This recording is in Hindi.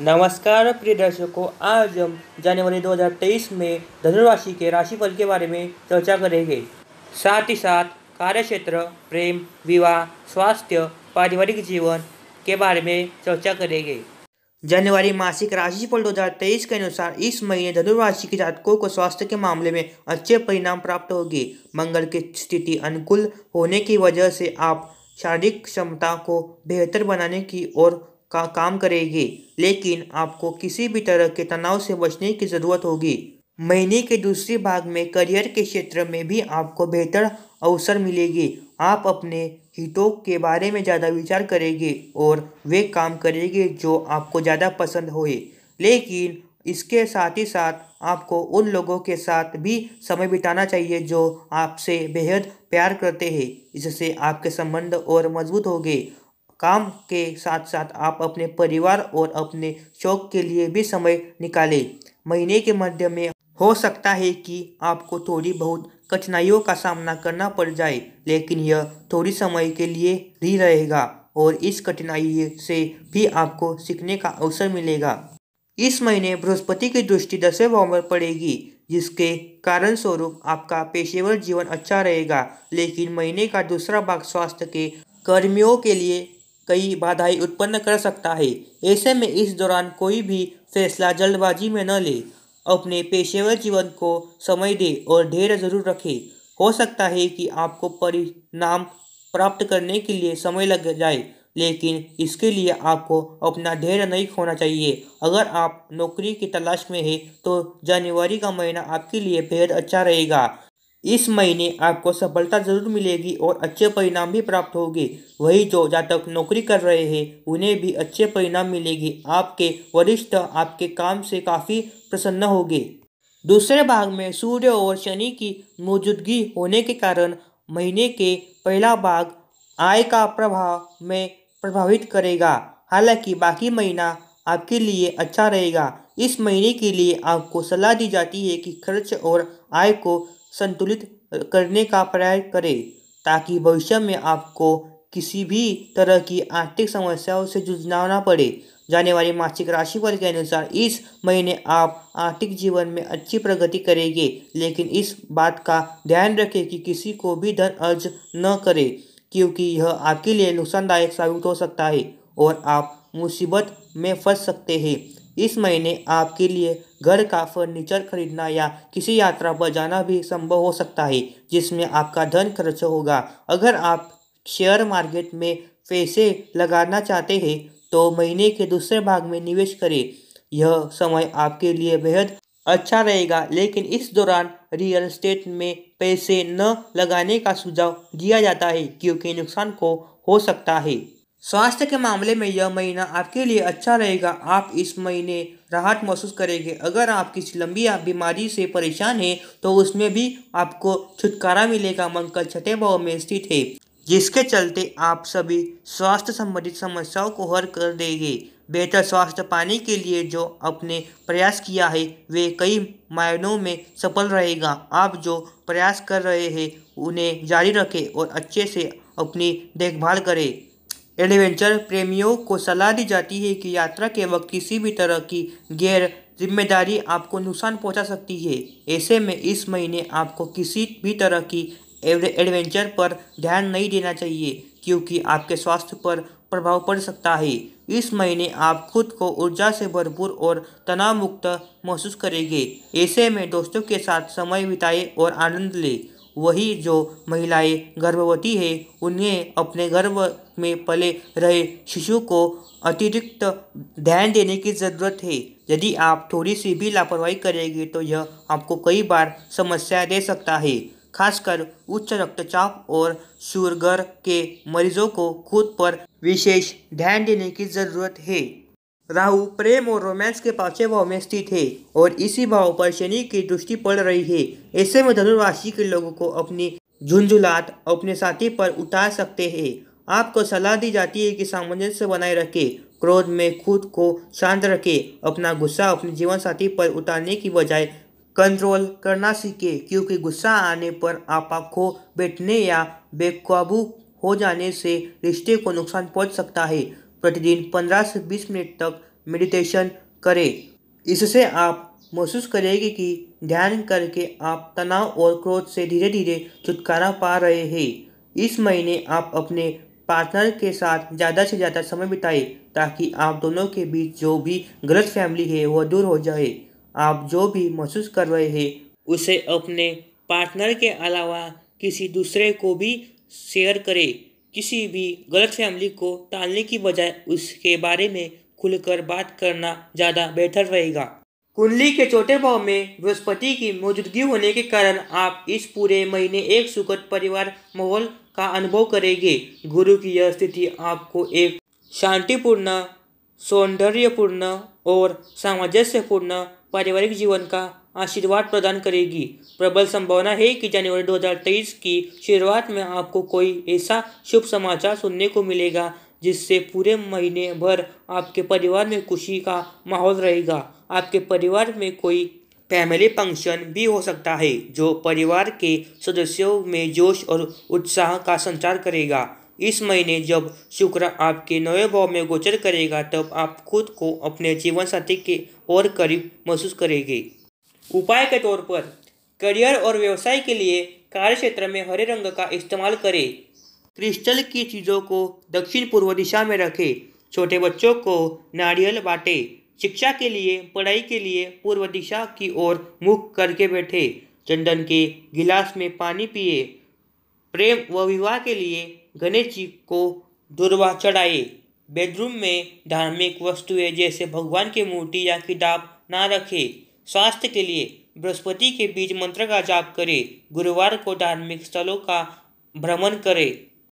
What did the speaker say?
नमस्कार प्रिय दर्शकों आज हम जनवरी 2023 में धनुराशि के राशिफल के बारे में चर्चा करेंगे साथ ही साथ कार्य क्षेत्र प्रेम विवाह स्वास्थ्य पारिवारिक जीवन के बारे में चर्चा करेंगे जनवरी मासिक राशिफल 2023 के अनुसार इस महीने धनुराशि के जातकों को स्वास्थ्य के मामले में अच्छे परिणाम प्राप्त होगी मंगल की स्थिति अनुकूल होने की वजह से आप शारीरिक क्षमता को बेहतर बनाने की ओर का काम करेगी लेकिन आपको किसी भी तरह के तनाव से बचने की ज़रूरत होगी महीने के दूसरे भाग में करियर के क्षेत्र में भी आपको बेहतर अवसर मिलेगी आप अपने हितों के बारे में ज़्यादा विचार करेंगे और वे काम करेंगे जो आपको ज़्यादा पसंद होए लेकिन इसके साथ ही साथ आपको उन लोगों के साथ भी समय बिताना चाहिए जो आपसे बेहद प्यार करते हैं इससे आपके संबंध और मजबूत होंगे काम के साथ साथ आप अपने परिवार और अपने शौक के लिए भी समय निकालें महीने के मध्य में हो सकता है कि आपको थोड़ी बहुत कठिनाइयों का सामना करना पड़ जाए लेकिन यह थोड़ी समय के लिए ही रहेगा और इस कठिनाई से भी आपको सीखने का अवसर मिलेगा इस महीने बृहस्पति की दृष्टि दसवें भाव में पड़ेगी जिसके कारण स्वरूप आपका पेशेवर जीवन अच्छा रहेगा लेकिन महीने का दूसरा भाग स्वास्थ्य के कर्मियों के लिए कई बाधाएं उत्पन्न कर सकता है ऐसे में इस दौरान कोई भी फैसला जल्दबाजी में न ले अपने पेशेवर जीवन को समय दे और धैर्य जरूर रखें हो सकता है कि आपको परिणाम प्राप्त करने के लिए समय लग जाए लेकिन इसके लिए आपको अपना धैर्य नहीं खोना चाहिए अगर आप नौकरी की तलाश में हैं तो जनवरी का महीना आपके लिए बेहद अच्छा रहेगा इस महीने आपको सफलता जरूर मिलेगी और अच्छे परिणाम भी प्राप्त होंगे वही जो जातक नौकरी कर रहे हैं उन्हें भी अच्छे परिणाम मिलेगी आपके वरिष्ठ आपके काम से काफ़ी प्रसन्न होंगे दूसरे भाग में सूर्य और शनि की मौजूदगी होने के कारण महीने के पहला भाग आय का प्रभाव में प्रभावित करेगा हालांकि बाकी महीना आपके लिए अच्छा रहेगा इस महीने के लिए आपको सलाह दी जाती है कि खर्च और आय को संतुलित करने का प्रयास करें ताकि भविष्य में आपको किसी भी तरह की आर्थिक समस्याओं से जूझना ना पड़े जाने वाली मासिक राशिफल के अनुसार इस महीने आप आर्थिक जीवन में अच्छी प्रगति करेंगे लेकिन इस बात का ध्यान रखें कि किसी को भी धन अर्ज न करें क्योंकि यह आपके लिए नुकसानदायक साबित हो सकता है और आप मुसीबत में फंस सकते हैं इस महीने आपके लिए घर का फर्नीचर खरीदना या किसी यात्रा पर जाना भी संभव हो सकता है जिसमें आपका धन खर्च होगा अगर आप शेयर मार्केट में पैसे लगाना चाहते हैं तो महीने के दूसरे भाग में निवेश करें यह समय आपके लिए बेहद अच्छा रहेगा लेकिन इस दौरान रियल स्टेट में पैसे न लगाने का सुझाव दिया जाता है क्योंकि नुकसान को हो सकता है स्वास्थ्य के मामले में यह महीना आपके लिए अच्छा रहेगा आप इस महीने राहत महसूस करेंगे अगर आप किसी लंबी बीमारी से परेशान हैं तो उसमें भी आपको छुटकारा मिलेगा मंगल छठे भाव में स्थित है जिसके चलते आप सभी स्वास्थ्य संबंधित समस्याओं को हर कर देंगे बेहतर स्वास्थ्य पाने के लिए जो अपने प्रयास किया है वे कई मायनों में सफल रहेगा आप जो प्रयास कर रहे हैं उन्हें जारी रखें और अच्छे से अपनी देखभाल करें एडवेंचर प्रेमियों को सलाह दी जाती है कि यात्रा के वक्त किसी भी तरह की गैर जिम्मेदारी आपको नुकसान पहुंचा सकती है ऐसे में इस महीने आपको किसी भी तरह की एडवेंचर पर ध्यान नहीं देना चाहिए क्योंकि आपके स्वास्थ्य पर प्रभाव पड़ सकता है इस महीने आप खुद को ऊर्जा से भरपूर और तनाव मुक्त महसूस करेंगे ऐसे में दोस्तों के साथ समय बिताएं और आनंद लें वही जो महिलाएं गर्भवती है उन्हें अपने गर्भ में पले रहे शिशु को अतिरिक्त ध्यान देने की ज़रूरत है यदि आप थोड़ी सी भी लापरवाही करेंगे तो यह आपको कई बार समस्या दे सकता है खासकर उच्च रक्तचाप और शुगर के मरीजों को खुद पर विशेष ध्यान देने की ज़रूरत है राहु प्रेम और रोमांस के पांचवें भाव में स्थित है और इसी भाव पर शनि की दृष्टि पड़ रही है ऐसे में धनुराशि के लोगों को अपनी झुंझुलात अपने साथी पर उतार सकते हैं आपको सलाह दी जाती है कि सामंजस्य बनाए रखें क्रोध में खुद को शांत रखें अपना गुस्सा अपने जीवन साथी पर उतारने की बजाय कंट्रोल करना सीखे क्योंकि गुस्सा आने पर आप खो बैठने या बेकाबू हो जाने से रिश्ते को नुकसान पहुंच सकता है प्रतिदिन 15 से 20 मिनट तक मेडिटेशन करें इससे आप महसूस करेंगे कि ध्यान करके आप तनाव और क्रोध से धीरे धीरे छुटकारा पा रहे हैं इस महीने आप अपने पार्टनर के साथ ज़्यादा से ज़्यादा समय बिताए ताकि आप दोनों के बीच जो भी गलत फैमिली है वह दूर हो जाए आप जो भी महसूस कर रहे हैं उसे अपने पार्टनर के अलावा किसी दूसरे को भी शेयर करें किसी भी गलत फैमिली को टालने की बजाय उसके बारे में खुलकर बात करना ज़्यादा बेहतर रहेगा कुंडली के छोटे भाव में बृहस्पति की मौजूदगी होने के कारण आप इस पूरे महीने एक सुखद परिवार माहौल का अनुभव करेंगे गुरु की यह स्थिति आपको एक शांतिपूर्ण सौंदर्यपूर्ण और सामंजस्यपूर्ण पारिवारिक जीवन का आशीर्वाद प्रदान करेगी प्रबल संभावना है कि जनवरी 2023 की शुरुआत में आपको कोई ऐसा शुभ समाचार सुनने को मिलेगा जिससे पूरे महीने भर आपके परिवार में खुशी का माहौल रहेगा आपके परिवार में कोई फैमिली फंक्शन भी हो सकता है जो परिवार के सदस्यों में जोश और उत्साह का संचार करेगा इस महीने जब शुक्र आपके नए भाव में गोचर करेगा तब आप खुद को अपने जीवन साथी के और करीब महसूस करेंगे उपाय के तौर पर करियर और व्यवसाय के लिए कार्य क्षेत्र में हरे रंग का इस्तेमाल करें क्रिस्टल की चीज़ों को दक्षिण पूर्व दिशा में रखें छोटे बच्चों को नारियल बांटे शिक्षा के लिए पढ़ाई के लिए पूर्व दिशा की ओर मुख करके बैठे चंदन के गिलास में पानी पिए प्रेम व विवाह के लिए गणेश जी को दुर्वा चढ़ाए बेडरूम में धार्मिक वस्तुएं जैसे भगवान की मूर्ति या किताब ना रखें स्वास्थ्य के लिए बृहस्पति के बीज मंत्र का जाप करें गुरुवार को धार्मिक स्थलों का भ्रमण करें